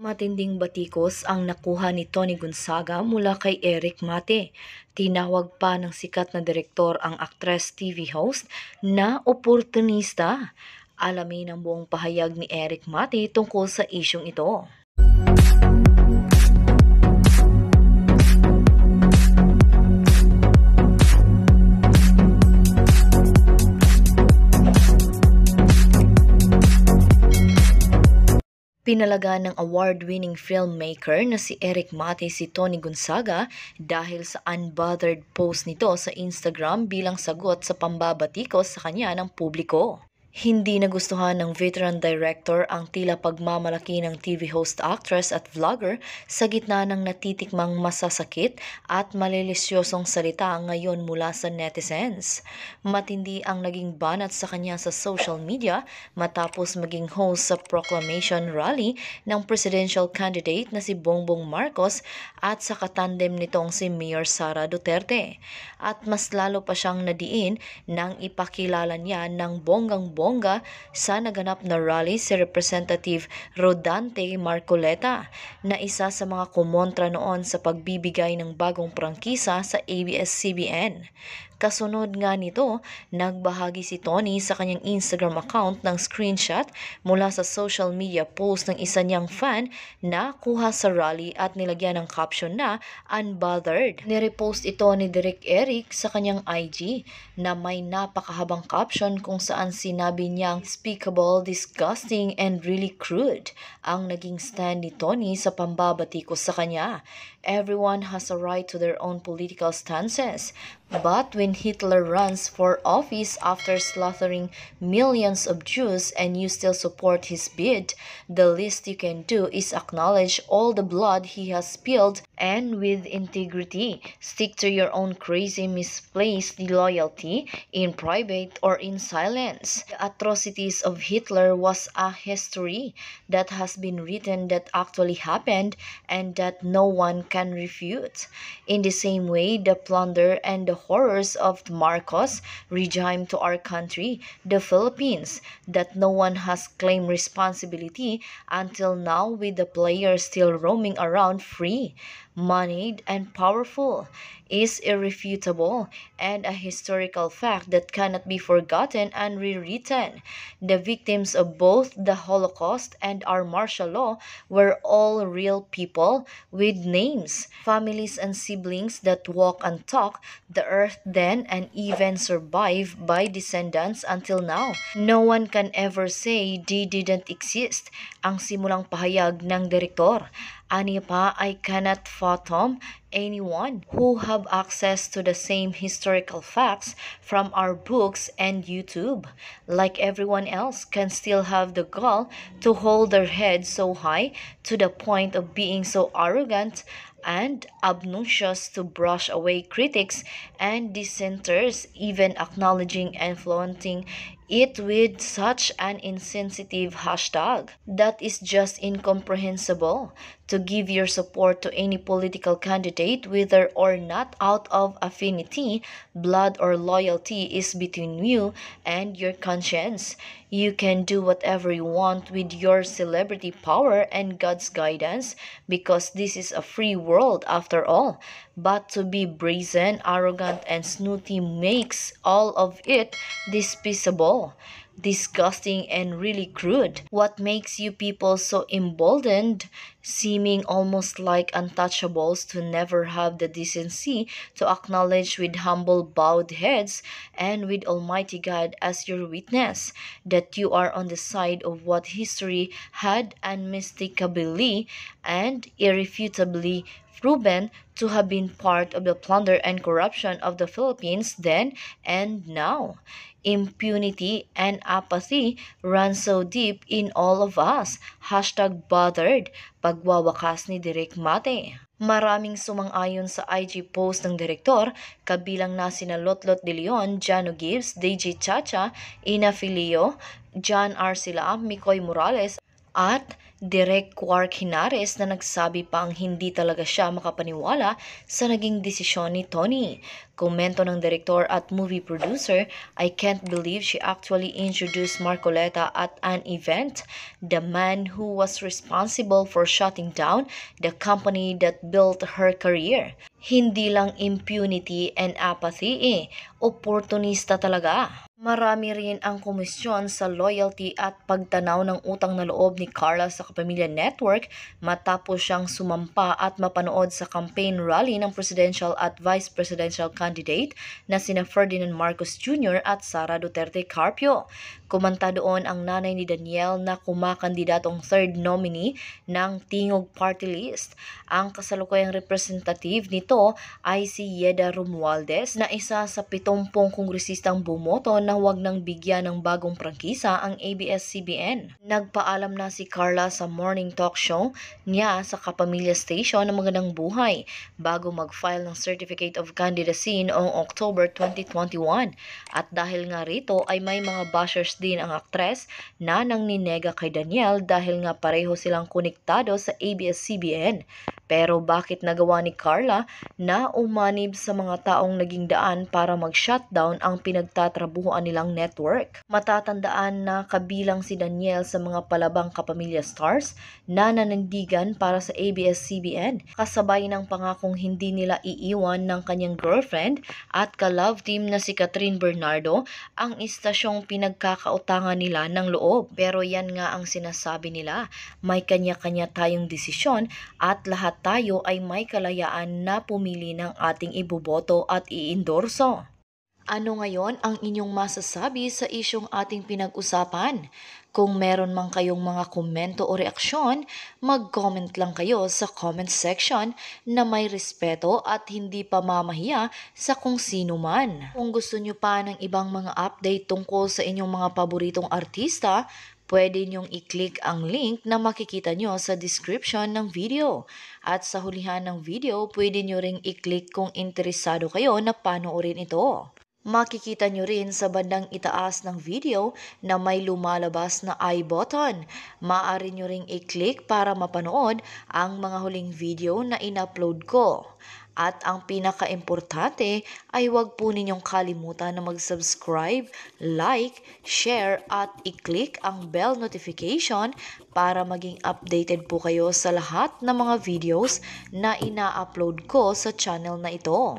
Matinding batikos ang nakuha ni Tony Gonzaga mula kay Eric Mate. Tinawag pa ng sikat na direktor ang actress TV host na oportunista. Alamin ang buong pahayag ni Eric Mate tungkol sa isyong ito. Pinalaga ng award-winning filmmaker na si Eric Mate si Tony Gonzaga dahil sa unbothered post nito sa Instagram bilang sagot sa pambabatikos sa kanya ng publiko. Hindi nagustuhan ng veteran director ang tila pagmamalaki ng TV host actress at vlogger sa gitna ng natitikmang masasakit at malilisyosong salita ngayon mula sa netizens. Matindi ang naging banat sa kanya sa social media matapos maging host sa proclamation rally ng presidential candidate na si Bongbong Marcos at sa katandem nitong si Mayor Sara Duterte. At mas lalo pa siyang nadiin nang ipakilala niya ng bonggang Zamboanga sa naganap na rally si Representative Rodante Marcoleta na isa sa mga kumontra noon sa pagbibigay ng bagong prangkisa sa ABS-CBN. Kasunod nga nito, nagbahagi si Tony sa kanyang Instagram account ng screenshot mula sa social media post ng isa niyang fan na kuha sa rally at nilagyan ng caption na unbothered. Nirepost ito ni Derek Eric sa kanyang IG na may napakahabang caption kung saan sinabi Sinabi niyang despicable, disgusting, and really crude ang naging stand ni Tony sa pambabati ko sa kanya Everyone has a right to their own political stances. But when Hitler runs for office after slaughtering millions of Jews and you still support his bid, the least you can do is acknowledge all the blood he has spilled and with integrity stick to your own crazy misplaced loyalty in private or in silence. The atrocities of Hitler was a history that has been written that actually happened and that no one can refute. In the same way, the plunder and the horrors of the Marcos regime to our country, the Philippines, that no one has claimed responsibility until now with the players still roaming around free. moneyed, and powerful, is irrefutable and a historical fact that cannot be forgotten and rewritten. The victims of both the Holocaust and our martial law were all real people with names, families, and siblings that walk and talk the earth then and even survive by descendants until now. No one can ever say they didn't exist ang simulang pahayag ng direktor. Ani pa I cannot fathom anyone who have access to the same historical facts from our books and YouTube, like everyone else, can still have the gall to hold their head so high to the point of being so arrogant and obnoxious to brush away critics and dissenters, even acknowledging and flaunting it with such an insensitive hashtag. That is just incomprehensible. To give your support to any political candidate state whether or not out of affinity, blood, or loyalty is between you and your conscience. You can do whatever you want with your celebrity power and God's guidance because this is a free world after all. But to be brazen, arrogant, and snooty makes all of it despicable disgusting and really crude. What makes you people so emboldened, seeming almost like untouchables to never have the decency to acknowledge with humble bowed heads and with Almighty God as your witness the that you are on the side of what history had unmistakably and irrefutably proven to have been part of the plunder and corruption of the Philippines then and now. Impunity and apathy run so deep in all of us. Hashtag bothered. Pagwawakas ni Direk Mate. Maraming sumang-ayon sa IG post ng direktor, kabilang na sina Lotlot De Leon, Jano Gibbs, DJ Chacha, Ina Filio, John R. Sila, Mikoy Morales at Direk Quark Hinares na nagsabi pang hindi talaga siya makapaniwala sa naging desisyon ni Tony. Komento ng director at movie producer, I can't believe she actually introduced Marcoleta at an event. The man who was responsible for shutting down the company that built her career. Hindi lang impunity and apathy eh. Opportunista talaga. Marami rin ang komisyon sa loyalty at pagtanaw ng utang na loob ni Carla sa Kapamilya Network matapos siyang sumampa at mapanood sa campaign rally ng presidential at vice presidential candidate na sina Ferdinand Marcos Jr. at Sara Duterte Carpio. Kumanta doon ang nanay ni Daniel na kumakandidatong third nominee ng Tingog Party List. Ang kasalukuyang representative nito ay si Yeda Romualdez na isa sa 70 kongresistang bumoto na huwag nang bigyan ng bagong prangkisa ang ABS-CBN. Nagpaalam na si Carla sa morning talk show niya sa Kapamilya Station ng Magandang Buhay bago mag-file ng Certificate of Candidacy noong October 2021. At dahil nga rito ay may mga bashers din ang aktres na nangninega kay Daniel dahil nga pareho silang konektado sa ABS-CBN pero bakit nagawa ni Carla na umanib sa mga taong naging daan para mag-shutdown ang pinagtatrabuhan nilang network? Matatandaan na kabilang si Daniel sa mga palabang kapamilya stars na nanandigan para sa ABS-CBN kasabay ng pangakong hindi nila iiwan ng kanyang girlfriend at ka-love team na si Catherine Bernardo ang istasyong pinagkakautangan nila ng loob. Pero yan nga ang sinasabi nila, may kanya-kanya tayong desisyon at lahat tayo ay may kalayaan na pumili ng ating iboboto at iindorso. Ano ngayon ang inyong masasabi sa isyong ating pinag-usapan? Kung meron mang kayong mga komento o reaksyon, mag-comment lang kayo sa comment section na may respeto at hindi pa mamahiya sa kung sino man. Kung gusto nyo pa ng ibang mga update tungkol sa inyong mga paboritong artista, Pwede niyong i-click ang link na makikita niyo sa description ng video. At sa hulihan ng video, pwede niyo ring i-click kung interesado kayo na panoorin ito. Makikita nyo rin sa bandang itaas ng video na may lumalabas na i button. Maaari nyo ring i-click para mapanood ang mga huling video na in-upload ko. At ang pinakaimportante ay huwag po ninyong kalimutan na mag-subscribe, like, share at i-click ang bell notification para maging updated po kayo sa lahat ng mga videos na ina-upload ko sa channel na ito.